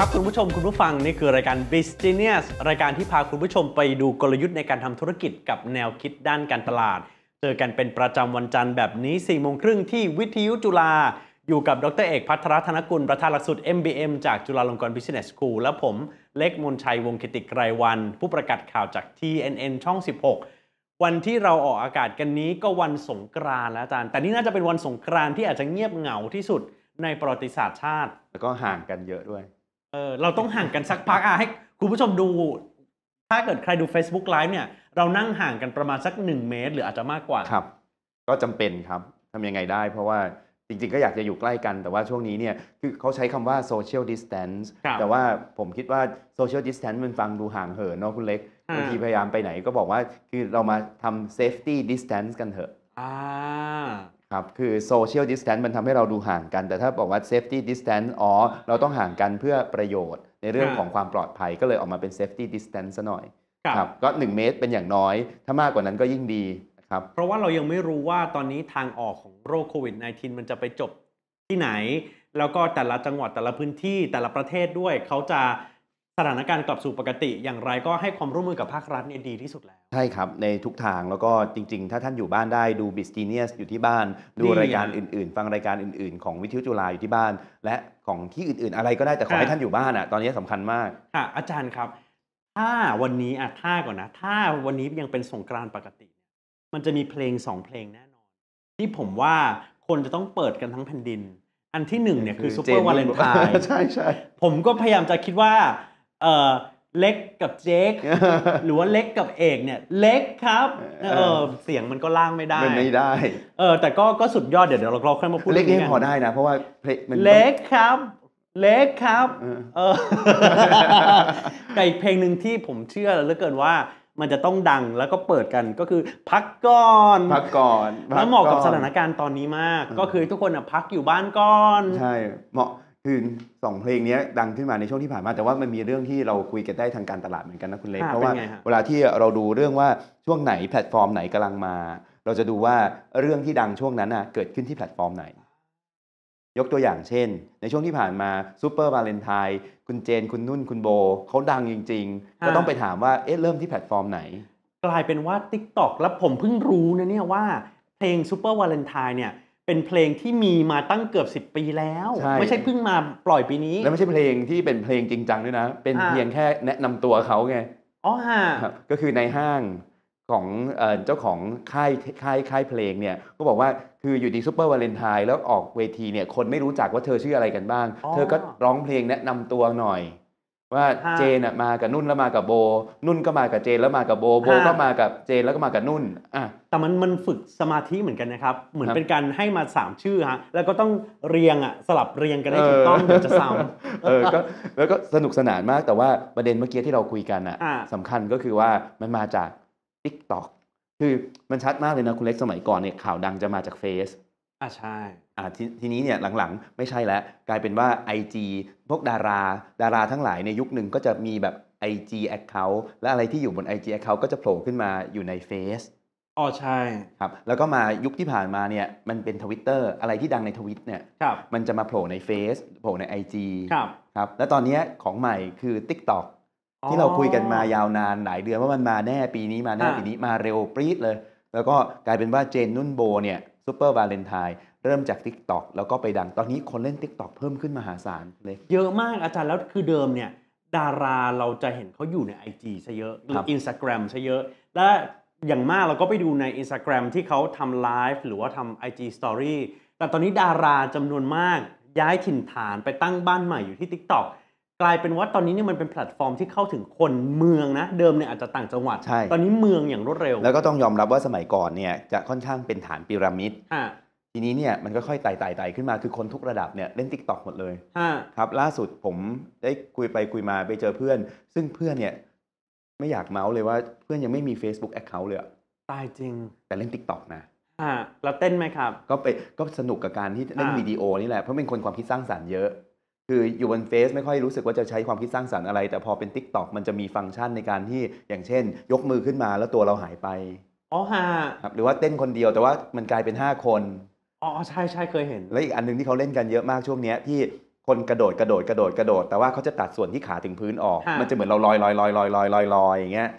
ครับคุณผู้ชมคุณผู้ฟังนี่คือรายการ b i s i n e s s รายการที่พาคุณผู้ชมไปดูกลยุทธ์ในการทำธุรกิจกับแนวคิดด้านการตลาด เจอกันเป็นประจำวันจันทร์แบบนี้4ี่โมงครึ่งที่วิทยุจุฬาอยู่กับดรเอกพัทรธนกุลประธานหลักสูตร MBM จากจุฬาลงกรณ์ Business School และผมเล็กมนชัยวงคิติไกรวัน ผู้ประกาศข่าวจาก TNN ช่อง 16 วันที่เราออกอากาศกันนี้ก็วันสงกรานต์แล้วอาจารย์ แต่นี่น่าจะเป็นวันสงกรานต์ที่อาจจะเงียบเหงาที่สุดในประวัติศาสตร์ชาติ แล้วก็ห่างกันเยอะด้วยเออเราต้องห่างกันสักพักอ่ะให้คุณผู้ชมดู ถ้าเกิดใครดู Facebook Live เนี่ย เรานั่งห่างกันประมาณสัก 1 เมตรหรืออาจจะมากกว่าครับ ก็จำเป็นครับทำยังไงได้ เพราะว่าจริงๆก็อยากจะอยู่ใกล้กัน แต่ว่าช่วงนี้เนี่ยคือเขาใช้คำว่า social distance แต่ว่าผมคิดว่า social distance มันฟังดูห่างเหินเนาะคุณเล็กบางทีพยายามไปไหนก็บอกว่าคือเรามาทำ safety distance กันเถอะ อ่าครับ คือโซเชียลดิสแตนซ์มันทำให้เราดูห่างกัน แต่ถ้าบอกว่าเซฟตี้ดิสแตนซ์อ๋อ เราต้องห่างกันเพื่อประโยชน์ ในเรื่องของความปลอดภัยก็เลยออกมาเป็นเซฟตี้ดิสแตนซ์ซะหน่อย ครับ ก็ 1 เมตรเป็นอย่างน้อย ถ้ามากกว่านั้นก็ยิ่งดีครับ เพราะว่าเรายังไม่รู้ว่าตอนนี้ทางออกของโรคโควิด -19 มันจะไปจบที่ไหน แล้วก็แต่ละจังหวัดแต่ละพื้นที่แต่ละประเทศด้วยเขาจะสถานการณ์กลับสู่ปกติอย่างไรก็ให้ความร่วมมือกับภาครัฐเนี่ยดีที่สุดแล้ว ใช่ครับ ในทุกทางแล้วก็จริง ๆ ถ้าท่านอยู่บ้านได้ดูบิสติเนียสอยู่ที่บ้าน ดูรายการอื่นๆ ฟังรายการอื่น ๆ ของวิทยุจุฬาอยู่ที่บ้าน และของที่อื่นๆ อะไรก็ได้ แต่ขอให้ท่านอยู่บ้านอ่ะตอนนี้สำคัญมากค่ะอาจารย์ครับ ถ้าวันนี้อ่ะถ้าก่อนนะ ถ้าวันนี้ยังเป็นสงกรานต์ปกติมันจะมีเพลงสองเพลงแน่นอน ที่ผมว่าคนจะต้องเปิดกันทั้งแผ่นดิน อันที่หนึ่งเนี่ยคือซูเปอร์วาเลนไทน์ใช่ใช่ผมก็พยายามจะคิดว่าเออเล็กกับเจคหรือว่าเล็กกับเอกเนี่ยเล็กครับเออเสียงมันก็ล่างไม่ได้ไม่ได้เออแต่ก็ก็สุดยอดเดี๋ยวเดี๋ยวเราค่อยมาพูดเล็กนี่พอได้นะเพราะว่าเพลงมันเล็กครับ เล็กครับเออกับอีกเพลงหนึ่งที่ผมเชื่อเหลือเกินว่ามันจะต้องดังแล้วก็เปิดกันก็คือพักก่อนพักก่อนแล้วเหมาะกับสถานการณ์ตอนนี้มากก็คือทุกคนอ่ะพักอยู่บ้านก่อนใช่เหมาะคือสองเพลงนี้ดังขึ้นมาในช่วงที่ผ่านมา แต่ว่ามันมีเรื่องที่เราคุยกันได้ทางการตลาดเหมือนกันนะคุณเล็กเพราะว่าเวลาที่เราดูเรื่องว่าช่วงไหนแพลตฟอร์มไหนกำลังมา เราจะดูว่าเรื่องที่ดังช่วงนั้นนะเกิดขึ้นที่แพลตฟอร์มไหน ยกตัวอย่างเช่น ในช่วงที่ผ่านมาซูเปอร์วาเลนไทน์คุณเจน คุณนุ่นคุณโบเขาดังจริง ๆ ก็ต้องไปถามว่าเอ๊ะเริ่มที่แพลตฟอร์มไหน กลายเป็นว่า Tik t o อกแล้วผมเพิ่งรู้นะเนี่ยว่าเพลงซูเปอร์วาเลนไทน์เนี่ยเป็นเพลงที่มีมาตั้งเกือบ 10 ปีแล้วใช่ไม่ใช่เพิ่งมาปล่อยปีนี้ แล้วไม่ใช่เพลงที่เป็นเพลงจริงจังด้วยนะ เป็นเพียงแค่แนะนำตัวเขาไงอ๋อฮะก็คือในห้างของเจ้าของค่ายค่ายค่ายเพลงเนี่ยก็บอกว่าคืออยู่ดีซูเปอร์วาเลนไทน์แล้วออกเวทีเนี่ยคนไม่รู้จักว่าเธอชื่ออะไรกันบ้างเธอก็ร้องเพลงแนะนำตัวหน่อยว่าเจนมากับนุ่นแล้วมากับโบ นุ่นก็มากับเจนแล้วมากับโบโบ ก็มากับเจนแล้วก็มากับนุ่นอ่ะแต่มันมันฝึกสมาธิเหมือนกันนะครับเหมือนเป็นการให้มา 3 ชื่อฮะแล้วก็ต้องเรียงอ่ะสลับเรียงกันให้ถูกต้องถึงจะซ้ำเออก็แล้วก็สนุกสนานมากแต่ว่าประเด็นเมื่อกี้ที่เราคุยกันอ่ะสำคัญก็คือว่ามันมาจากทิกตอกคือมันชัดมากเลยนะคุณเล็ก สมัยก่อนเนี่ยข่าวดังจะมาจากเฟซอ่าใช่อ่าททีนี้เนี่ยหลัง ๆ ไม่ใช่แล้ว กลายเป็นว่า IG พวกดาราดาราทั้งหลายในยุคหนึ่งก็จะมีแบบ IG Account และอะไรที่อยู่บน IG Account ก็จะโผล่ขึ้นมาอยู่ในเฟซอ๋อ ใช่ครับแล้วก็มายุคที่ผ่านมาเนี่ยมันเป็นทวิตเตอร์อะไรที่ดังในทวิตเนี่ยครับมันจะมาโผล่ในเฟซโผล่ใน IG ครับครับแล้วตอนนี้ของใหม่คือ TikTok ที่เราคุยกันมายาวนานหลายเดือนว่ามันมาแน่ปีนี้มาแน่ปีนี้มาเร็วปรี๊ดเลยแล้วก็กลายเป็นว่าเจนนุ่นโบเนี่ยซูเปอร์วาเลนไทน์เริ่มจาก Tik t o อกแล้วก็ไปดังตอนนี้คนเล่น Tik t o อกเพิ่มขึ้นมหาศาลเลยเยอะมากอาจารย์แล้วคือเดิมเนี่ยดาราเราจะเห็นเขาอยู่ใน IG ซะเยอะหรือ i อินสตาแกรมซะเยอะ และอย่างมากเราก็ไปดูใน Instagram ที่เขาทำไลฟ์หรือว่าทำ IG Story แต่ตอนนี้ดาราจำนวนมากย้ายถิ่นฐานไปตั้งบ้านใหม่อยู่ที่ t i k t o กกลายเป็นว่าตอนนี้เนี่ยมันเป็นแพลตฟอร์มที่เข้าถึงคนเมืองนะเดิมเนี่ยอาจจะต่างจังหวัดใช่ตอนนี้เมืองอย่างรวดเร็ว แล้วก็ต้องยอมรับว่าสมัยก่อนเนี่ยจะค่อนข้างเป็นฐานพีระมิดอ่าทีนี้เนี่ยมันก็ค่อยไต่ไต่ไต่ขึ้นมาคือคนทุกระดับเนี่ยเล่นติกต็อกหมดเลย่ะครับล่าสุดผมได้คุยไปคุยมาไปเจอเพื่อน ซึ่งเพื่อนเนี่ยไม่อยากเมาส์เลยว่าเพื่อนยังไม่มี Facebook Account เลยตายจริงแต่เล่นติต็อกนะฮะแล้วเต้นไหมครับ ก็ไปก็สนุกกับการที่เล่นวิดีโอนี่แหละเพราะเป็นคนความคิดสร้างสรรค์เยอะคืออยู่บนเฟซไม่ค่อยรู้สึกว่าจะใช้ความคิดสร้างสรรค์อะไร แต่พอเป็น Tik t o อกมันจะมีฟังก์ชันในการที่อย่างเช่น ยกมือขึ้นมาแล้วตัวเราหายไปอ๋อฮะครับหรือว่าเต้นคนเดียวแต่ว่ามันกลายเป็น 5 คนอ๋อใช่ใช่เคยเห็น แล้วอีกอันนึงที่เขาเล่นกันเยอะมากช่วงเนี้ยที่คนกระโดดกระโดดกระโดดกระโดดแต่ว่าเขาจะตัดส่วนที่ขาถึงพื้นออก มันจะเหมือนเราลอยลอยลอยลอยลอยลอยลอยอย่างเงี้ย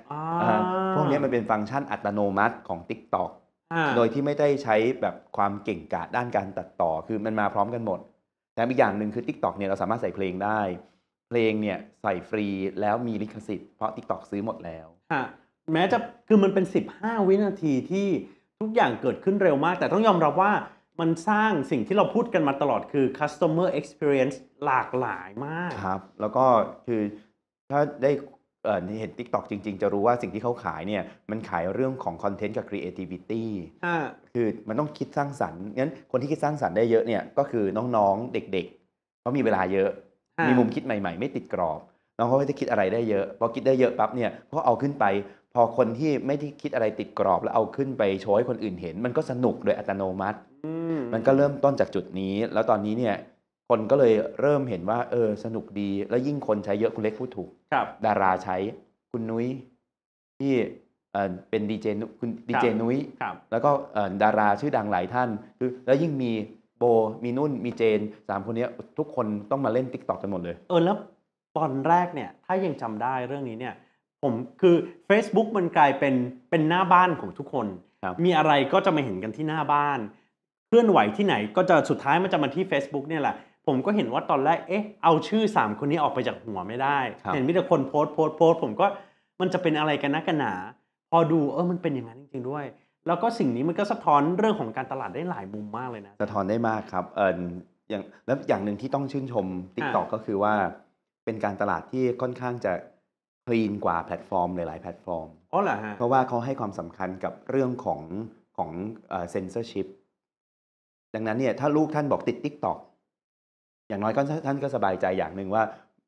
พวกนี้มันเป็นฟังก์ชันอัตโนมัติของ Tik t o อกโดยที่ไม่ได้ใช้แบบความเก่งกาจด้านการตัดต่อคือมันมาพร้อมกันหมดแต่อีกอย่างหนึ่งคือ Tik t o กเนี่ยเราสามารถใส่เพลงได้ เพลงเนี่ยใส่ฟรีแล้วมีลิขสิทธิ์เพราะ Tik t o กซื้อหมดแล้วฮะแม้จะคือมันเป็น 15 วินาทีที่ทุกอย่างเกิดขึ้นเร็วมาก แต่ต้องยอมรับว่ามันสร้างสิ่งที่เราพูดกันมาตลอดคือ customer experience หลากหลายมากครับ แล้วก็คือถ้าได้เห็น TikTok จริงๆ จะรู้ว่าสิ่งที่เขาขายเนี่ยมันขายเรื่องของคอนเทนต์กับคีเอท t i v i t y คือมันต้องคิดสร้างสรรค์งั้นคนที่คิดสร้างสรรค์ได้เยอะเนี่ยก็คือน้องๆเด็กๆเขามีเวลาเยอะมีมุมคิดใหม่ๆ ไม่ติดกรอบน้องเขาจะคิดอะไรได้เยอะพอคิดได้เยอะปั๊บเนี่ยก็เอาขึ้นไปพอคนที่ไม่ได้คิดอะไรติดกรอบแล้วเอาขึ้นไปโชว์ให้คนอื่นเห็นมันก็สนุกโดยอัตโนมัติ มันก็เริ่มต้นจากจุดนี้แล้วตอนนี้เนี่ยคนก็เลยเริ่มเห็นว่า เออ สนุกดีแล้วยิ่งคนใช้เยอะคุณเล็กพูดถูก ครับ ดาราใช้คุณนุ้ยที่เออเป็นดีเจคุณดีเจนุ้ยครับแล้วก็เออดาราชื่อดังหลายท่านคือแล้วยิ่งมีโบมีนุ่นมีเจนสามคนนี้ทุกคนต้องมาเล่นติ๊กต็อกกันหมดเลย เออ แล้วตอนแรกเนี่ย ถ้ายังจำได้เรื่องนี้เนี่ย ผมคือ Facebook มันกลายเป็นเป็นหน้าบ้านของทุกคนคมีอะไรก็จะมาเห็นกันที่หน้าบ้านเคลื่อนไหวที่ไหนก็จะสุดท้ายมันจะมาที่ Facebook เนี่ยแหละผมก็เห็นว่าตอนแรกเอ๊ะเอาชื่อ 3 คนนี้ออกไปจากหัวไม่ได้ เห็นมีแต่คนโพสต์โพสต์โพสต์ผมก็มันจะเป็นอะไรกันนะกันหนาพอดูเออมันเป็นอย่างนั้นจริงๆด้วย แล้วก็สิ่งนี้มันก็สะท้อนเรื่องของการตลาดได้หลายมุมมากเลยนะสะท้อนได้มากครับเอออย่างแล้วอย่างหนึ่งที่ต้องชื่นชม t ิ k t o อกก็คือว่าเป็นการตลาดที่ค่อนข้างจะคลีนกว่าแพลตฟอร์มหลายๆแพลตฟอร์มอ๋อเหรอฮะเพราะว่าเขาให้ความสำคัญกับเรื่องของของเซนเซอร์ชิพดังนั้นเนี่ยถ้าลูกท่านบอกติดติต็อกอย่างน้อยก็ท่านก็สบายใจอย่างหนึ่งว่า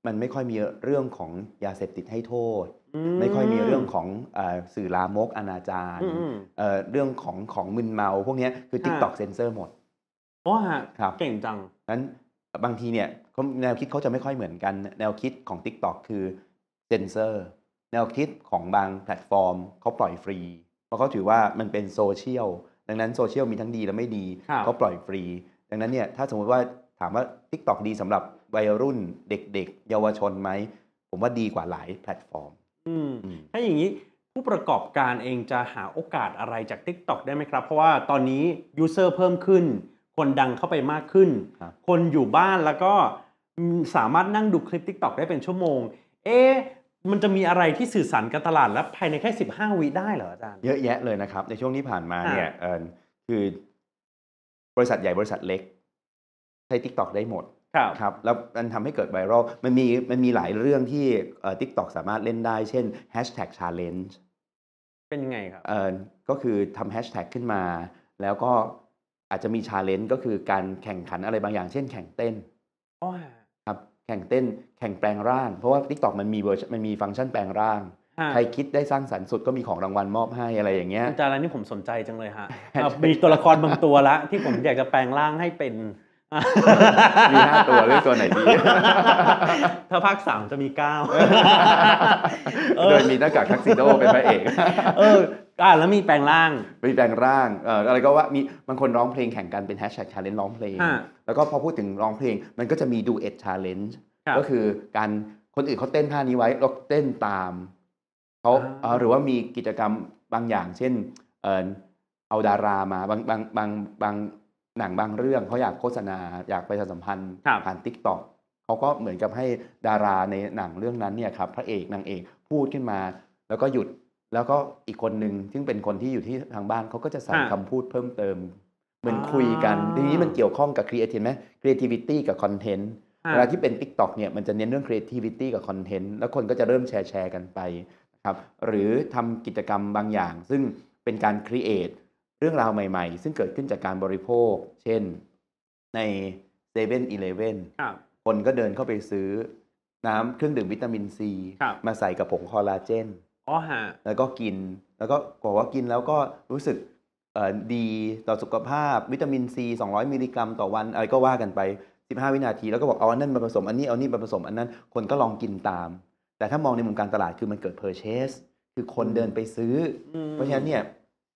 มันไม่ค่อยมีเรื่องของยาเสพติดให้โทษ ไม่ค่อยมีเรื่องของสื่อลามกอนาจารเรื่องของของมึนเมา พวกนี้คือ t i k t o กเซนเซอร์หมดโอ้ฮะเก่งจัง นั้นบางทีเนี่ย แนวคิดเขาจะไม่ค่อยเหมือนกัน แนวคิดของ TikTok คือเซนเซอร์ แนวคิดของบางแพลตฟอร์มเขาปล่อยฟรีเพราะเขาถือว่ามันเป็นโซเชียลดังนั้นโซเชียลมีทั้งดีและไม่ดีเขาปล่อยฟรี ดังนั้นเนี่ยถ้าสมมติว่าถามว่า TikTok ดีสำหรับวัยรุ่นเด็กๆ เยาวชนไหม ผมว่าดีกว่าหลายแพลตฟอร์มถ้าอย่างนี้ผู้ประกอบการเองจะหาโอกาสอะไรจาก TikTok ได้ไหมครับ เพราะว่าตอนนี้ ยูเซอร์เพิ่มขึ้น คนดังเข้าไปมากขึ้นคนอยู่บ้านแล้วก็สามารถนั่งดูคลิป TikTok ได้เป็นชั่วโมง เอ๊มันจะมีอะไรที่สื่อสารกับตลาดแล้วภายในแค่ 15 วิได้เหรออาจารย์เยอะแยะเลยนะครับในช่วงที่ผ่านมาเนี่ยคือบริษัทใหญ่บริษัทเล็กช้ TikTok ได้หมดครับครับ แล้วมันทำให้เกิดไวรัลมันมีมันมีหลายเรื่องที่เอ่อ TikTok สามารถเล่นได้เช่น Hashtag Challenge เป็นยังไงครับ เอ่อ ก็คือทำแฮชแท็กขึ้นมา แล้วก็อาจจะมีชาเลนจ์ก็คือการแข่งขันอะไรบางอย่าง เช่นแข่งเต้นอครับแข่งเต้นแข่งแปลงร่าง เพราะว่า TikTok มันมีเวอร์ชันมันมีฟังก์ชันแปลงร่าง ใครคิดได้สร้างสรรค์สุด ก็มีของรางวัลมอบให้อะไรอย่างเงี้ยอาจารย์อนนี่ผมสนใจจังเลยฮะมีตัวละครบางตัวละที่ผมอยากจะแปลงร่างให้เป็นมีห้าตัวเลือกตัวไหนดีถ้าภาคสามจะมีเก้าโดยมีหน้ากากทักซิโดเป็นพระเอกเอออ่าแล้วมีแปลงร่าง มีแปลงร่างเอ่ออะไรก็ว่ามีบางคนร้องเพลงแข่งกันเป็นแฮชแท็กชาเลนจ์ร้องเพลง แล้วก็พอพูดถึงร้องเพลง มันก็จะมีดูเอ็ดชาเลนจ์ก็คือการคนอื่นเขาเต้นท่านี้ไว้เราเต้นตามเขาหรือว่ามีกิจกรรมบางอย่าง เช่น เออเอาดารามาบางบางบางบางหนังบางเรื่องเขาอยากโฆษณาอยากไปสัมพันธ์ผ่านทิกตอกเขาก็เหมือนกับให้ดาราในหนังเรื่องนั้นเนี่ยครับพระเอกนางเอกพูดขึ้นมา แล้วก็หยุดแล้วก็อีกคนหนึ่งซึ่งเป็นคนที่อยู่ที่ทางบ้านเขาก็จะใส่คำพูดเพิ่มเติมเหมือนคุยกัน ทีนี้มันเกี่ยวข้องกับครีเอทีฟไหมครีเอทิวิตี้กับคอนเทนต์เวลาที่เป็น t ิ k t o อกเนี่ยมันจะเน้นเรื่องครีเอทีฟิตี้กับคอนเทนต์แล้วคนก็จะเริ่มแชร์แชร์กันไปครับหรือทำกิจกรรมบางอย่าง ซึ่งเป็นการครีเอทเรื่องราวใหม่ ๆ ซึ่งเกิดขึ้นจากการบริโภค เช่น ในเ e เว่นอีเลเว่นคนก็เดินเข้าไปซื้อน้ำเครื่องดื่มวิตามินซีมาใส่กับผงคอลลาเจนอ๋อฮะแล้วก็กิน แล้วก็บอกว่ากินแล้วก็รู้สึกดีต่อสุขภาพวิตามินซี200 มิลลิกรัมต่อวัน อะไรก็ว่ากันไป 15 วินาทีแล้วก็บอกเอาอันนั้นมาผสม อันนี้เอานี่มาผสมอันนั้นคนก็ลองกินตาม แต่ถ้ามองในมุมการตลาดคือมันเกิด purchase คือคนเดินไปซื้อ เพราะฉะนั้นเนี่ย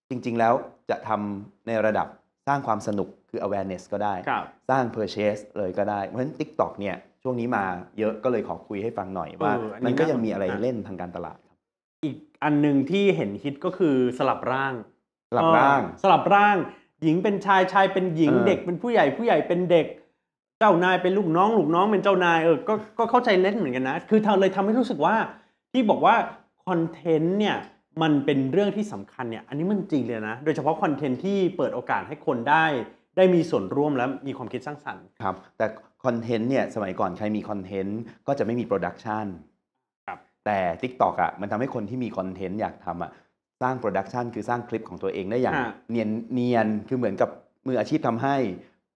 จริงๆ แล้วจะทำในระดับสร้างความสนุกคือ awareness ก็ได้ สร้าง purchase เลยก็ได้เพราะฉะนั้น TikTok เนี่ยช่วงนี้มาเยอะก็เลยขอคุยให้ฟังหน่อยว่ามันก็ยังมีอะไรเล่นทางการตลาดครับอีกอันหนึ่งที่เห็นฮิตก็คือสลับร่าง สลับร่าง สลับร่าง หญิงเป็นชายชายเป็นหญิงเด็กเป็นผู้ใหญ่ผู้ใหญ่เป็นเด็ก เจ้านายเป็นลูกน้องลูกน้องเป็นเจ้านายเออก็ก็เข้าใจเล่นเหมือนกันนะ คือเลยทำให้รู้สึกว่า ที่บอกว่าคอนเทนต์เนี่ยมันเป็นเรื่องที่สำคัญเนี่ย อันนี้มันจริงเลยนะ โดยเฉพาะคอนเทนต์ที่เปิดโอกาสให้คนได้ ได้มีส่วนร่วมและมีความคิดสร้างสรรค์ครับ แต่คอนเทนต์เนี่ยสมัยก่อน ใครมีคอนเทนต์ก็จะไม่มีโปรดักชันครับแต่ทิกตอกอ่ะมันทำให้คนที่มีคอนเทนต์อยากทำอ่ะสร้างโปรดักชันคือสร้างคลิปของตัวเองได้อย่าง เนียนเนียนคือเหมือนกับมืออาชีพทำให้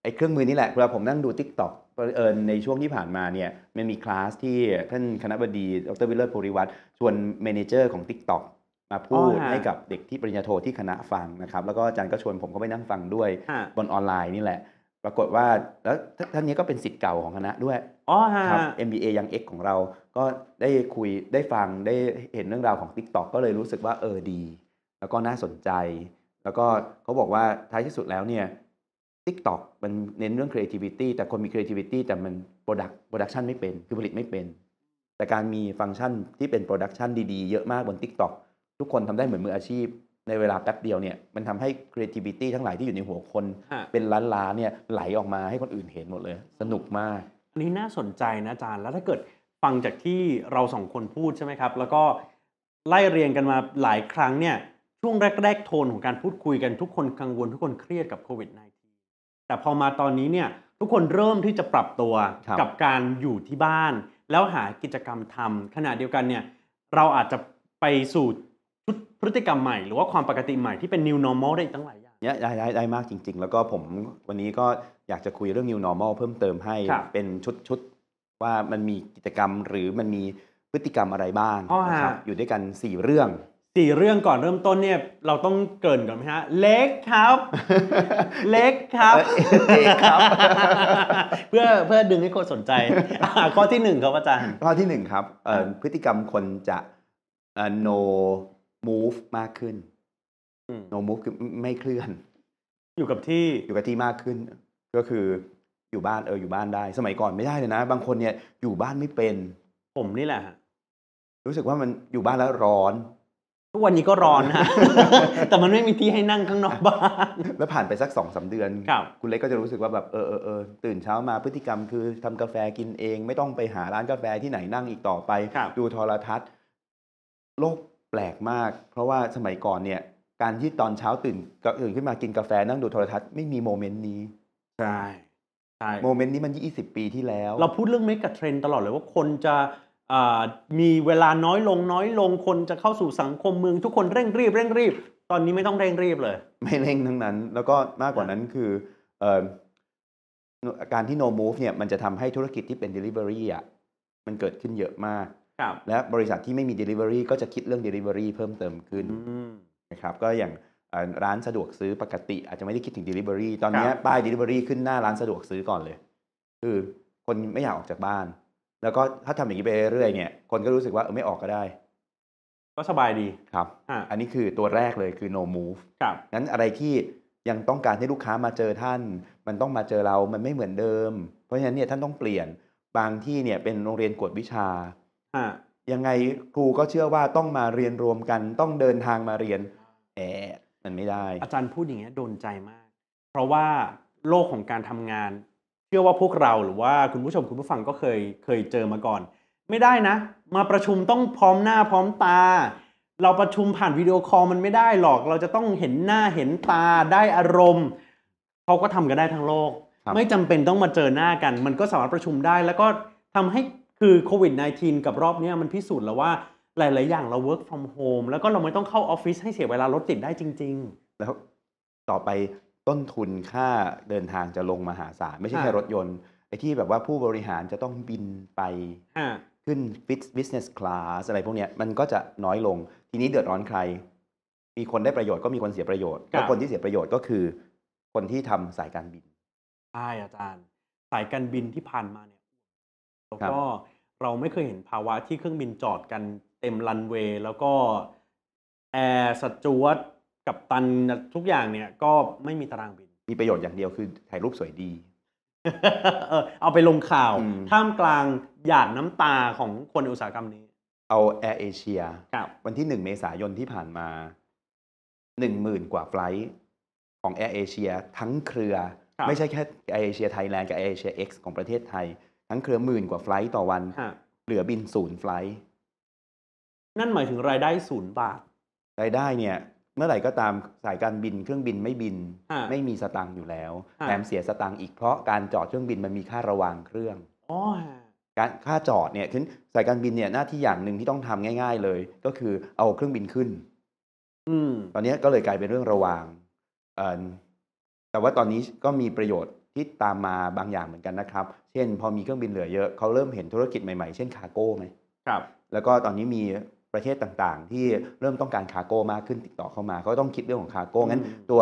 ไอ้เครื่องมือนี่แหละเวลาผมนั่งดูทิกตอกเอิญในช่วงที่ผ่านมาเนี่ยมันมีคลาสที่ท่านคณะบดีดรวิเลอร์ภริวัตรชวนเมนเจอร์ของ TikTok มาพูดให้กับเด็กที่ปริญญาโทที่คณะฟังนะครับ แล้วก็อาจารย์ก็ชวนผมเข้าไปนั่งฟังด้วยบนออนไลน์นี่แหละ ปรากฏว่า แล้วท่านนี้ก็เป็นสิทธิ์เก่าของคณะด้วย อ๋อฮะ MBA ยัง X ของเรา ก็ได้คุยได้ฟังได้เห็นเรื่องราวของ TikTok ก็เลยรู้สึกว่าเออดี แล้วก็น่าสนใจ แล้วก็เขาบอกว่าท้ายที่สุดแล้วเนี่ย TikTok มันเน้นเรื่อง creativity แต่คนมี creativity แต่มัน product production ไม่เป็นคือผลิตไม่เป็น แต่การมีฟังก์ชันที่เป็น production ดีๆ เยอะมากบน TikTok ทุกคนทำได้เหมือนมืออาชีพในเวลาแป๊บเดียวเนี่ยมันทำให้ creativity ทั้งหลายที่อยู่ในหัวคนเป็นล้านล้านเนี่ยไหลออกมาให้คนอื่นเห็นหมดเลย สนุกมาก อันนี้น่าสนใจนะอาจารย์ แล้วถ้าเกิดฟังจากที่เราสองคนพูดใช่ไหมครับ แล้วก็ไล่เรียงกันมาหลายครั้งเนี่ยช่วงแรก ๆ โทนของการพูดคุยกันทุกคนกังวลทุกคนเครียดกับโควิด -19 แต่พอมาตอนนี้เนี่ยทุกคนเริ่มที่จะปรับตัวกับการอยู่ที่บ้าน แล้วหากิจกรรมทำขณะเดียวกันเนี่ยเราอาจจะไปสู่พฤติกรรมใหม่หรือว่าความปกติใหม่ที่เป็น new normal ได้อีกตั้งหลายอย่างเนี่ยได้ได้มากจริงๆ แล้วก็ผมวันนี้ก็อยากจะคุยเรื่อง new normal เพิ่มเติมให้เป็นชุดๆว่ามันมีกิจกรรมหรือมันมีพฤติกรรมอะไรบ้างนะครับอยู่ด้วยกัน4เรื่องสี่เรื่องก่อนเริ่มต้นเนี่ยเราต้องเกินก่อนไหมฮะ เล็กครับ เล็กครับเกครับ เพื่อเพื่อดึงให้คนสนใจ ข้อที่หนึ่งครับอาจารย์ ข้อที่หนึ่งครับพฤติกรรมคนจะ no move มากขึ้น no move คือไม่เคลื่อน อยู่กับที่ อยู่กับที่มากขึ้น ก็คืออยู่บ้านเอออยู่บ้านได้ สมัยก่อนไม่ได้เลยนะ บางคนเนี่ยอยู่บ้านไม่เป็น ผมนี่แหละ รู้สึกว่ามันอยู่บ้านแล้วร้อนทุกวันนี้ก็ร้อนนะแต่มันไม่มีที่ให้นั่งข้างนอกบ้านแล้วผ่านไปสักสองสาเดือนครับคุณเล็กก็จะรู้สึกว่าแบบเออเออเออตื่นเช้ามาพฤติกรรมคือทำกาแฟกินเอง ไม่ต้องไปหาร้านกาแฟที่ไหนนั่งอีกต่อไปดูโทรทัศน์โลกแปลกมาก เพราะว่าสมัยก่อนเนี่ยการที่ตอนเช้าตื่นก็ตื่นขึ้นมากินกาแฟนั่งดูโทรทัศน์ไม่มีโมเมนต์นี้ ใช่ใช่โมเมนต์นี้มันยี่ิบปีที่แล้ว เราพูดเรื่องเมกะเทรนตลอดเลยว่าคนจะมีเวลาน้อยลงน้อยลงคนจะเข้าสู่สังคมเมืองทุกคนเร่งรีบเร่งรีบ ตอนนี้ไม่ต้องเร่งรีบเลย ไม่เร่งทั้งนั้น แล้วก็มากกว่านั้นคือการที่ no move เนี่ยมันจะทำให้ธุรกิจที่เป็น delivery อ่ะมันเกิดขึ้นเยอะมากและบริษัทที่ไม่มี Delivery ก็จะคิดเรื่อง Delivery เพิ่มเติมขึ้นนะครับ ก็อย่างร้านสะดวกซื้อปกติอาจจะไม่ได้คิดถึง Delivery ตอนนี้ป้าย Delivery ขึ้นหน้าร้านสะดวกซื้อก่อนเลย คือคนไม่อยากออกจากบ้าน แล้วก็ถ้าทำอย่างนี้ไปเรื่อยเนี่ยคนก็รู้สึกว่าเออไม่ออกก็ได้ ก็สบายดีครับออันนี้คือตัวแรกเลยคือ no move ครับนั้นอะไรที่ยังต้องการให้ลูกค้ามาเจอท่าน มันต้องมาเจอเรา มันไม่เหมือนเดิมเพราะฉะนั้นเนี่ยท่านต้องเปลี่ยนบางที่เนี่ยเป็นโรงเรียนกวดวิชายังไงครูก็เชื่อว่าต้องมาเรียนรวมกันต้องเดินทางมาเรียนแอบมันไม่ได้ อาจารย์พูดอย่างเงี้ยโดนใจมาก เพราะว่าโลกของการทำงาน เชื่อว่าพวกเราหรือว่าคุณผู้ชมคุณผู้ฟังก็เคยเคยเจอมาก่อน ไม่ได้นะ มาประชุมต้องพร้อมหน้าพร้อมตา เราประชุมผ่านวิดีโอคอลมันไม่ได้หรอก เราจะต้องเห็นหน้าเห็นตาได้อารมณ์เขาก็ทำกันได้ทั้งโลก ไม่จำเป็นต้องมาเจอหน้ากัน มันก็สามารถประชุมได้แล้วก็ทำใหคือโควิด -19 กับรอบนี้มันพิสูจน์แล้วว่าหลาย ๆ อย่างเรา work from home แล้วก็เราไม่ต้องเข้าออฟฟิศให้เสียเวลารถติดได้จริง ๆ แล้วต่อไปต้นทุนค่าเดินทางจะลงมหาศาลไม่ใช่แค่รถยนต์ไอ้ที่แบบว่าผู้บริหารจะต้องบินไป ขึ้น business class อะไรพวกนี้มันก็จะน้อยลงทีนี้เดือดร้อนใคร มีคนได้ประโยชน์ก็มีคนเสียประโยชน์แล้วคนที่เสียประโยชน์ก็คือ คนที่ทำสายการบินใช่อาจารย์สายการบินที่ผ่านมาเนี่ยแล้วก็เราไม่เคยเห็นภาวะที่เครื่องบินจอดกันเต็มรันเวย์แล้วก็แอร์สจวตกับตันทุกอย่างเนี่ยก็ไม่มีตารางบิน มีประโยชน์อย่างเดียว คือถ่ายรูปสวยดีเออเอาไปลงข่าวท่ามกลางหยาดน้ำตาของคนอุตสาหกรรมนี้ เอาแอร์เอเชียวันที่หนึ่งเมษายนที่ผ่านมาหนึ่งหมื่นกว่าไฟล์ของแอร์เอเชียทั้งเครือ ไม่ใช่แค่แอร์เอเชียไทยแลนด์กับแอร์เอเชียเอ็กซ์ของประเทศไทยทั้งเครือหมื่นกว่าไฟล์ต่อวันเหลือบินศูนย์ไฟล์นั่นหมายถึงรายได้ศูนย์บาท รายได้เนี่ยเมื่อไหร่ก็ตามสายการบินเครื่องบินไม่บิน ไม่มีสตังค์อยู่แล้ว แถมเสียสตังค์อีกเพราะการจอดเครื่องบินมันมีค่าระวางเครื่องอการค่าจอดเนี่ยคือสายการบินเนี่ย หน้าที่อย่างหนึ่งที่ต้องทำง่าย ๆ เลย ก็คือ เอาเครื่องบินขึ้น อืตอนนี้ก็เลยกลายเป็นเรื่องระวางแต่ว่าตอนนี้ก็มีประโยชน์ที่ตามมาบางอย่างเหมือนกันนะครับ เช่นพอมีเครื่องบินเหลือเยอะเขาเริ่มเห็นธุรกิจใหม่ๆเช่นคาโก้ไหมครับแล้วก็ตอนนี้มีประเทศต่างๆ ที่เริ่มต้องการคาโก้มากขึ้นติดต่อเข้ามาเขาต้องคิดเรื่องของคาโก้งั้น ตัว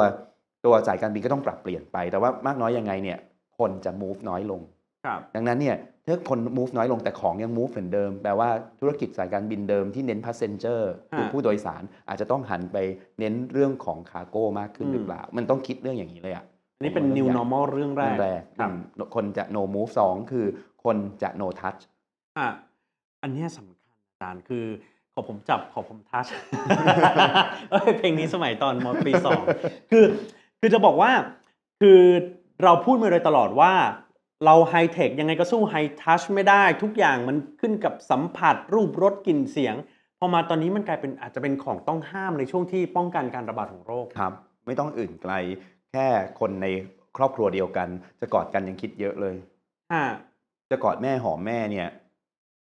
ตัวสายการบินก็ต้องปรับเปลี่ยนไป แต่ว่ามากน้อยยังไงเนี่ยคนจะ move น้อยลงครับดังนั้นเนี่ยถ้าคน move น้อยลงแต่ของยัง move เหมือนเดิมแปลว่าธุรกิจสายการบินเดิมที่เน้น passenger คือผู้โดยสารอาจจะต้องหันไปเน้นเรื่องของคาโก้มากขึ้นหรือเปล่ามันต้องคิดเรื่องอย่างนี้เลยอะอันนี้เป็น new normal เรื่องแรกแรกคนจะ no move สองคือคนจะ no touch อ่ะอันนี้สำคัญอาจารย์คือ ขอผมจับขอผมทัช เพลงนี้สมัยตอนม ปีสองคือ คือจะบอกว่า คือเราพูดมาโดยตลอดว่า เราไฮเทคยังไงก็สู้ไฮทัชไม่ได้ ทุกอย่างมันขึ้นกับสัมผัส รูปรสกลิ่นเสียง พอมาตอนนี้มันกลายเป็นอาจจะเป็นของต้องห้ามในช่วงที่ป้องกันการระบาดของโรค ครับ ไม่ต้องอื่นไกลแค่คนในครอบครัวเดียวกัน จะกอดกันยังคิดเยอะเลยคะจะกอดแม่หอมแม่เนี่ย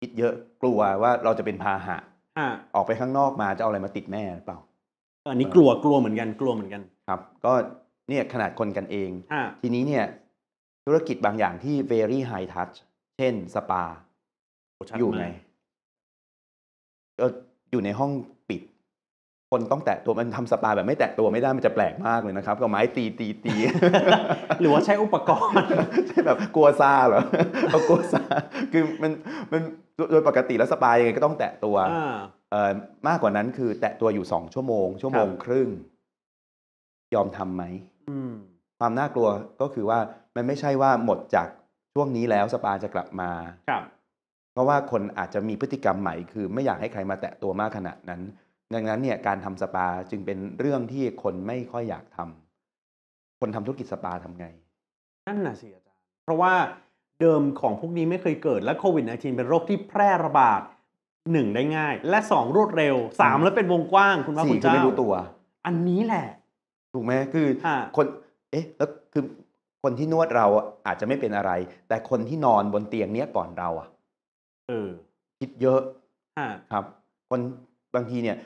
คิดเยอะกลัวว่าเราจะเป็นพาหะะออกไปข้างนอกมาจะเอาอะไรมาติดแม่หรือเปล่า อันนี้กลัวกลัวเหมือนกันกลัวเหมือนกันครับ ก็เนี่ยขนาดคนกันเอง ทีนี้เนี่ย ธุรกิจบางอย่างที่ very high touch เช่นสปา อยู่ในอยู่ในห้องปิดคนต้องแตะตัวมันทำสปาแบบไม่แตะตัวไม่ได้มันจะแปลกมากเลยนะครับ ก็ไม้ตีตีตี หรือว่าใช้อุปกรณ์ใช่แบบกลัวซาเหรอเอากลัวซาคือมันมันโดยปกติแล้วสปายังไงก็ต้องแตะตัวเออมากกว่านั้นคือแตะตัวอยู่สองชั่วโมงชั่วโมงครึ่ง ยอมทํำไหมความน่ากลัวก็คือว่ามันไม่ใช่ว่าหมดจากช่วงนี้แล้วสปาจะกลับมา ครับเพราะว่าคนอาจจะมีพฤติกรรมใหม่ คือ ไม่อยากให้ใครมาแตะตัวมากขนาดนั้นดังนั้นเนี่ยการทำสปาจึงเป็นเรื่องที่คนไม่ค่อยอยากทำ คนทำธุรกิจสปาทำไง นั่นน่ะ สิอาจารย์เพราะว่าเดิมของพวกนี้ไม่เคยเกิดและโควิด -19 เป็นโรคที่แพร่ระบาดหนึ่งได้ง่าย และสองรวดเร็วสามแล้วเป็นวงกว้างคุณว่าคุณเจ้าไม่รู้ตัว อันนี้แหละ ถูกไหมคือคน เอ๊ะ แล้วคือคนที่นวดเราอาจจะไม่เป็นอะไร แต่คนที่นอนบนเตียงเนี้ยก่อนเรา อ่ะเออ คิดเยอะครับ คนบางทีเนี่ย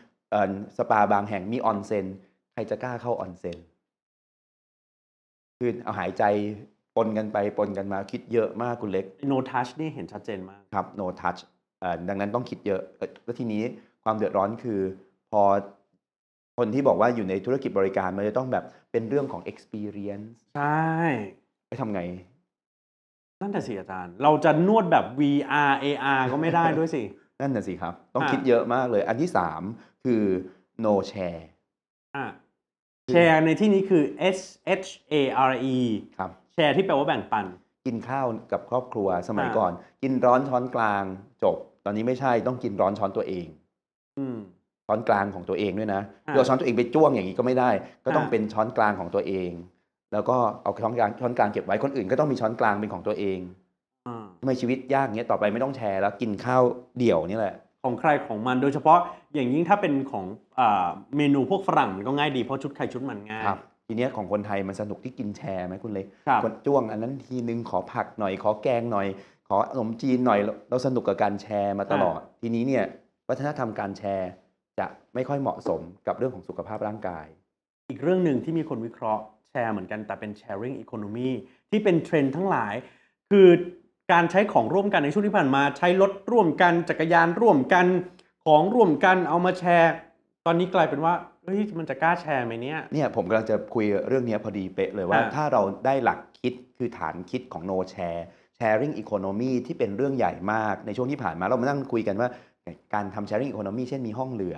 สปาบางแห่งมีออนเซนใครจะกล้าเข้าออนเซนคือเอาหายใจปนกันไปปนกันมาคิดเยอะมากคุณเล็ก no touch นี่เห็นชัดเจนมาก ครับ no touch ดังนั้นต้องคิดเยอะ แล้วทีนี้ความเดือดร้อนคือ พอคนที่บอกว่าอยู่ในธุรกิจบริการ มันจะต้องแบบเป็นเรื่องของ experience ใช่ไปทำไง นั่นแต่สิ อาจารย์ เราจะนวดแบบ VR AR ก็ไม่ได้ด้วยสินั่นน่ะสิครับต้องคิดเยอะมากเลยอันที่สามคือ no share อ่าแชร์ในที่นี้คือ S H A R E ครับแชร์ที่แปลว่าแบ่งปัน กินข้าวกับครอบครัวสมัยก่อนกินร้อนช้อนกลางจบ ตอนนี้ไม่ใช่ต้องกินร้อนช้อนตัวเองอช้อนกลางของตัวเองด้วยนะเราช้อนตัวเองไปจ้วงอย่างนี้ก็ไม่ได้ก็ต้องเป็นช้อนกลางของตัวเอง แล้วก็เอา ช้อนกลางช้อนกลางเก็บไว้คนอื่นก็ต้องมีช้อนกลางเป็นของตัวเองทำไมชีวิตยากเงี้ยต่อไปไม่ต้องแชร์ แล้วกินข้าวเดี่ยวนี่แหละ ของใครของมันโดยเฉพาะอย่างยิ่งถ้าเป็นของอเมนูพวกฝรั่งมันก็ง่ายดีเพราะชุดไข่ชุดมันง่ายครับทีเนี้ยของคนไทยมันสนุกที่กินแชร์ไหมคุณเลยครับนจ้วงอันนั้นทีนึงขอผักหน่อยขอแกงหน่อย ขอขนมจีนหน่อยเราเราสนุกกับการแชร์มาตลอด ทีนี้เนี่ยวัฒนธรรมการแชร์ จะไม่ค่อยเหมาะสมกับเรื่องของสุขภาพร่างกายอีกเรื่องหนึ่งที่มีคนวิเคราะห์แชร์เหมือนกันแต่เป็น sharing economy ที่เป็นเทรนด์ทั้งหลายคือการใช้ของร่วมกันในช่วงที่ผ่านมาใช้รถร่วมกันจักรยานร่วมกันของร่วมกันเอามาแชร์ ตอนนี้กลายเป็นว่าเฮ้ย มันจะกล้าแชร์ไหมเนี่ย เนี่ยผมกำลังจะคุยเรื่องนี้พอดีเป๊ะเลยว่าถ้าเราได้หลักคิดคือฐานคิดของ no share sharing economy ที่เป็นเรื่องใหญ่มากในช่วงที่ผ่านมาเรามานั่งคุยกันว่าการทำ sharing economy เช่นมีห้องเหลือ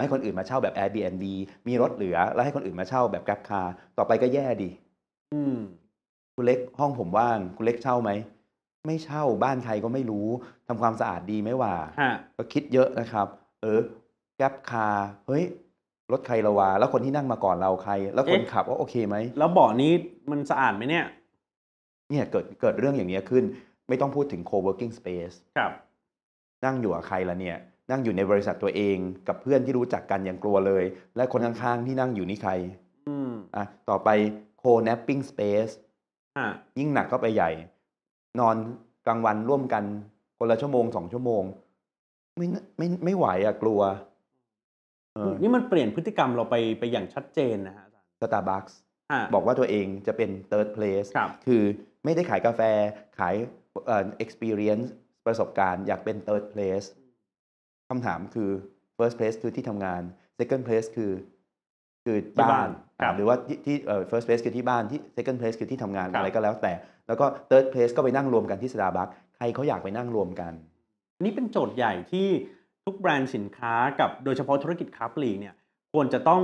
ให้คนอื่นมาเช่าแบบ Airbnb มีรถเหลือ แล้วให้คนอื่นมาเช่าแบบ Grab Car ต่อไปก็แย่ดีคุณเล็กห้องผมว่างคุณเล็กเช่าไหมไม่เช่าบ้านใครก็ไม่รู้ ทำความสะอาดดีไม่ว่าก็คิดเยอะนะครับ เออแก๊บคา เฮ้ยรถใครละวาแล้วคนที่นั่งมาก่อนเราใคร แล้วคนขับว่าโอเคไหม แล้วเบาะนี้มันสะอาดไหมเนี่ย เนี่ยเกิดเกิดเรื่องอย่างนี้ขึ้น ไม่ต้องพูดถึง co-working space ครับ นั่งอยู่กับใครละเนี่ย นั่งอยู่ในบริษัทตัวเอง กับเพื่อนที่รู้จักกันยังกลัวเลย และคนข้าง ๆ ที่นั่งอยู่นี่ใครอ่ะต่อไป co-napping space ยิ่งหนักก็ไปใหญ่นอนกลางวันร่วมกันคนละชั่วโมงสองชั่วโมง ไม่ไม่ไม่ไหวอะกลัวนี่มันเปลี่ยนพฤติกรรมเราไปไปอย่างชัดเจนนะฮะสตาร์บัคส์บอกว่าตัวเองจะเป็น third place คคือไม่ได้ขายกาแฟขายเอ่อ experience ประสบการณ์อยากเป็น third place คำถามคือ first place คือที่ทำงาน second place คือคือที่บ้านหรือว่าที่เอ่อ first place คือที่บ้านที่ second place คือที่ทำงานอะไรก็แล้วแต่ แล้วก็ third place ก็ไปนั่งรวมกันที่สตาร์บัคใครเขาอยากไปนั่งรวมกันอันนี้เป็นโจทย์ใหญ่ที่ทุกแบรนด์สินค้ากับโดยเฉพาะธุรกิจคราบลีเนี่ย ควรจะต้อง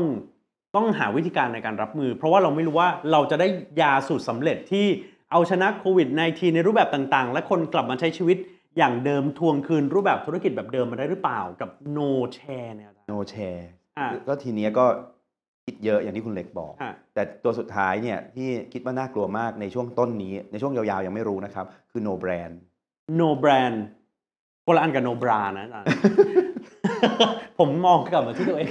ต้องหาวิธีการในการรับมือ เพราะว่าเราไม่รู้ว่าเราจะได้ยาสูตรสำเร็จที่เอาชนะโควิด -19 ในรูปแบบต่างๆ และคนกลับมาใช้ชีวิตอย่างเดิมทวงคืนรูปแบบธุรกิจแบบเดิมมาได้หรือเปล่ากับ no share เนี่ย no share อ่ะก็ทีเนี้ยก็คิดเยอะอย่างที่คุณเล็กบอก แต่ตัวสุดท้ายเนี่ยที่คิดว่าน่ากลัวมากในช่วงต้นนี้ ในช่วงยาวๆ ยังไม่รู้นะครับ คือ no brand no brand คนละอันกับ no bra นะอาจารย์ผมมองกลับมาที่ตัวเอง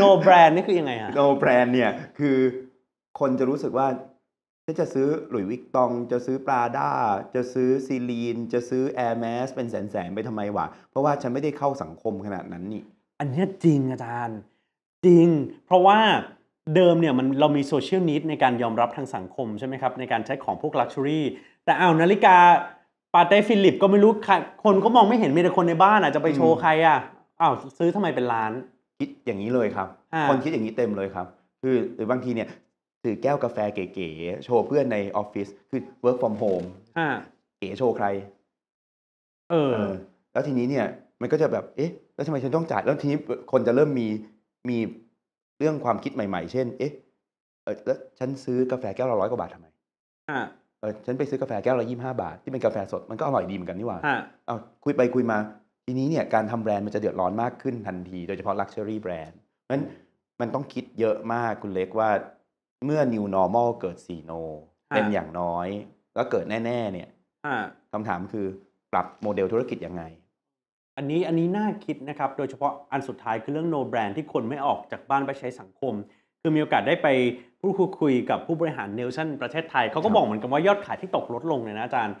no brand นี่คือยังไงฮะ no brand เนี่ย คือคนจะรู้สึกว่าฉันจะซื้อหลุยวิกตอง จะซื้อปลาด้าจะซื้อซีลีน จะซื้อ Air m a สเป็นแสนๆไปทำไมวะเพราะว่าฉันไม่ได้เข้าสังคมขนาดนั้นนี่อันนี้จริงอาจารย์จริง เพราะว่าเดิมเนี่ยมันเรามีโซเชียลนิดในการยอมรับทางสังคมใช่ไหมครับ ในการใช้ของพวกลักชัวรี่แต่เอานาฬิกาปาเต้ฟิลิปก็ไม่รู้ใครคนก็มองไม่เห็นมีแต่คนในบ้านอาจจะไปโชว์ใครอ่ะอ้าวซื้อทำไมเป็นล้าน คิดอย่างนี้เลยครับ คนคิดอย่างนี้เต็มเลยครับ คือหรือบางทีเนี่ยถือแก้วกาแฟเก๋ๆโชว์เพื่อนในออฟฟิศคือ work from home เก๋โชว์ใครเออแล้วทีนี้เนี่ยมันก็จะแบบเอ๊ะแล้วทำไมฉันต้องจ่ายแล้วทีนี้คนจะเริ่มมีมีเรื่องความคิดใหม่ๆ เช่น เอ๊ะแล้วฉันซื้อกาแฟแก้วละร้อยกว่าบาททำไมอ่าเออฉันไปซื้อกาแฟแก้วละยี่สิบห้าบาทที่เป็นกาแฟสดมันก็อร่อยดีเหมือนกันนี่หว่าอ่าเอา คุยไปคุยมา ทีนี้เนี่ย การทำแบรนด์มันจะเดือดร้อนมากขึ้นทันทีโดยเฉพาะลักชัวรี่แบรนด์เพราะฉะนั้นมันต้องคิดเยอะมากคุณเล็กว่าเมื่อ new normal เกิดสี่โนเป็นอย่างน้อยแล้วเกิดแน่ๆเนี่ยคำถามคือปรับโมเดลธุรกิจยังไงอันนี้อันนี้น่าคิดนะครับ โดยเฉพาะอันสุดท้ายคือเรื่องโนแบรนด์ที่คนไม่ออกจากบ้านไปใช้สังคม คือมีโอกาสได้ไปพูดคุยกับผู้บริหารเนลชั่นประเทศไทย เขาก็บอกเหมือนกันว่ายอดขายที่ตกลดลงเลยนะอาจารย์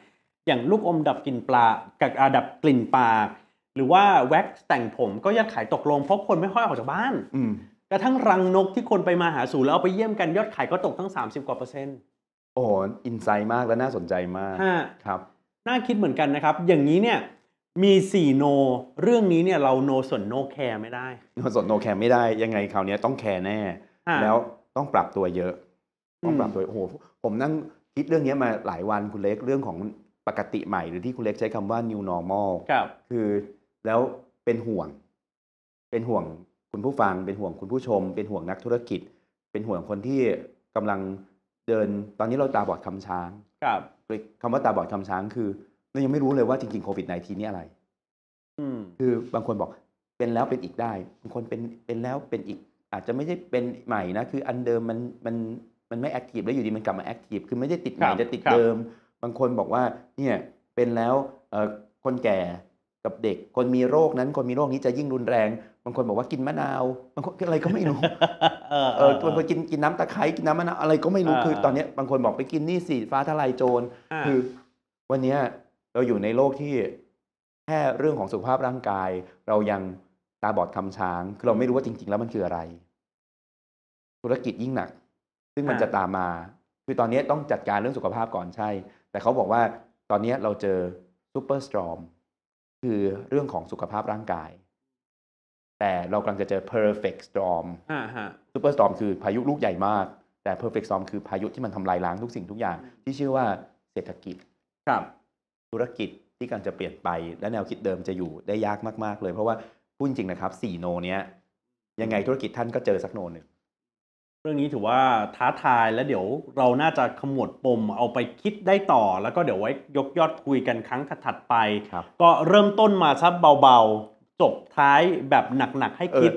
อย่างลูกอมดับกลิ่นปลากับดับกลิ่นปลาหรือว่าแว็กซ์แต่งผมก็ยอดขายตกลงเพราะคนไม่ค่อยออกจากบ้านกระทั่งรังนกที่คนไปมาหาสู่แล้วเอาไปเยี่ยมกันยอดขายก็ตกทั้ง30กว่าเปอร์เซ็นต์โอ้อินไซด์มากและน่าสนใจมากครับน่าคิดเหมือนกันนะครับอย่างนี้เนี่ยมี 4 โน เรื่องนี้เนี่ยเราโนส่วนโนแคร์ไม่ได้ โนส่วนโนแคร์ไม่ได้ ยังไงคราวนี้ต้องแคร์แน่ แล้วต้องปรับตัวเยอะต้องปรับตัวโอ้โหผมนั่งคิดเรื่องนี้มาหลายวันคุณเล็กเรื่องของปกติใหม่ หรือที่คุณเล็กใช้คำว่า new normal ครับ คือแล้วเป็นห่วง เป็นห่วงคุณผู้ฟัง เป็นห่วงคุณผู้ชม เป็นห่วงนักธุรกิจ เป็นห่วงคนที่กำลังเดิน ตอนนี้เราตาบอดคำช้างครับคำว่าตาบอดคำช้างคือเรายังไม่รู้เลยว่าจริงๆโควิด -19 นี่อะไรคือบางคนบอกเป็นแล้วเป็นอีกได้ บางคนเป็นเป็นแล้วเป็นอีก อาจจะไม่ใช่เป็นใหม่นะ คืออันเดิมมันมันมันไม่แอคทีฟแล้วอยู่ดีมันกลับมาแอคทีฟ คือไม่ได้ติดใหม่จะติดเดิม บางคนบอกว่าเนี่ยเป็นแล้วคนแก่กับเด็กคนมีโรคนั้นคนมีโรคนี้จะยิ่งรุนแรง บางคนบอกว่ากินมะนาวบางคนอะไรก็ไม่รู้ เออบางคนกินกินน้ำตะไคร้กินน้ำมะนาวอะไรก็ไม่รู้ คือ ตอนนี้บางคนบอกไปกินนี่สิฟ้าทลายโจร คือ วันนี้เราอยู่ในโลกที่แค่เรื่องของสุขภาพร่างกาย เรายังตาบอดคำช้าง คือเราไม่รู้ว่าจริง ๆ แล้วมันคืออะไร ธุรกิจยิ่งหนัก ซึ่งมันจะตามมา คือตอนนี้ต้องจัดการเรื่องสุขภาพก่อนใช่แต่เขาบอกว่าตอนนี้เราเจอซูเปอร์สตรอมคือเรื่องของสุขภาพร่างกาย แต่เรากำลังจะเจอ perfect storm ซูเปอร์สตรอมคือพายุลูกใหญ่มาก แต่ perfect storm คือพายุที่มันทำลายล้างทุกสิ่งทุกอย่าง ที่ชื่อว่าเศรษฐกิจครับธุรกิจที่กำลังจะเปลี่ยนไป และแนวคิดเดิมจะอยู่ได้ยากมาก ๆ เลย เพราะว่าพูดจริงนะครับสี่โนเนี้ย ยังไงธุรกิจท่านก็เจอสักโนหนึ่ง เรื่องนี้ถือว่าท้าทายและเดี๋ยวเราน่าจะขมวดปม เอาไปคิดได้ต่อ แล้วก็เดี๋ยวไว้ยกยอดคุยกันครั้งถัดไป ก็เริ่มต้นมาซับเบา ๆจบท้ายแบบหนัก ๆ ให้คิด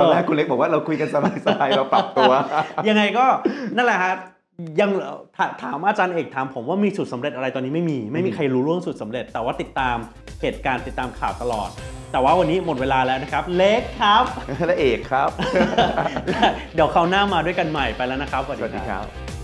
ตอนแรกคุณเล็กบอกว่าเราคุยกันสบายๆเราปรับตัวยังไงก็นั่นแหละฮะยังถถามอาจารย์เอกถามผมว่ามีสูตรสาเร็จอะไรตอนนี้ไม่มี ไม่มีใครรู้เรื่องสูตรสาเร็จ แต่ว่าติดตามเหตุการณ์ติดตามข่าวตลอด แต่ว่าวันนี้หมดเวลาแล้วนะครับ เล็กครับ และเอกครับ เดี๋ยวคราวหน้ามาด้วยกันใหม่ไปแล้วนะครับสวัสดีครับ